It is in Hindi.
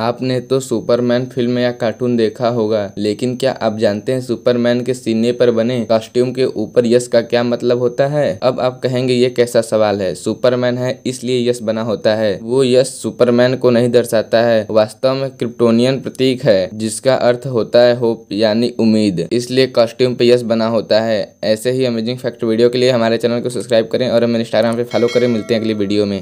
आपने तो सुपरमैन फिल्म या कार्टून देखा होगा लेकिन क्या आप जानते हैं सुपरमैन के सीने पर बने कॉस्ट्यूम के ऊपर यश का क्या मतलब होता है अब आप कहेंगे ये कैसा सवाल है सुपरमैन है इसलिए यश बना होता है वो यश सुपरमैन को नहीं दर्शाता है वास्तव में क्रिप्टोनियन प्रतीक है जिसका अर्थ होता है होप यानी उम्मीद इसलिए कॉस्ट्यूम पे यश बना होता है ऐसे ही अमेजिंग फैक्ट वीडियो के लिए हमारे चैनल को सब्सक्राइब करें और हमें इंस्टाग्राम पे फॉलो करें मिलते हैं अगली वीडियो में